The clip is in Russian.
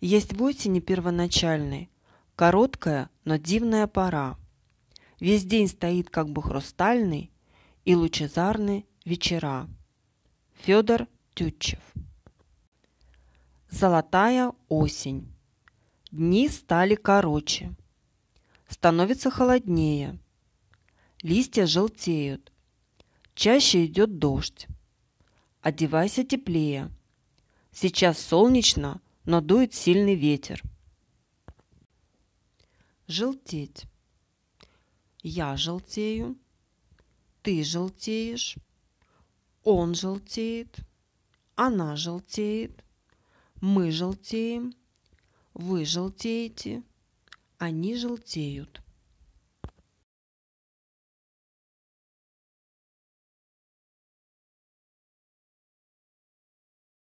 есть в осени первоначальной, короткая, но дивная пора. Весь день стоит как бы хрустальный и лучезарный вечера. Федор Тютчев. Золотая осень. Дни стали короче. Становится холоднее. Листья желтеют. Чаще идет дождь. Одевайся теплее. Сейчас солнечно, но дует сильный ветер. Желтеть. Я желтею, ты желтеешь, он желтеет, она желтеет, мы желтеем, вы желтеете, они желтеют.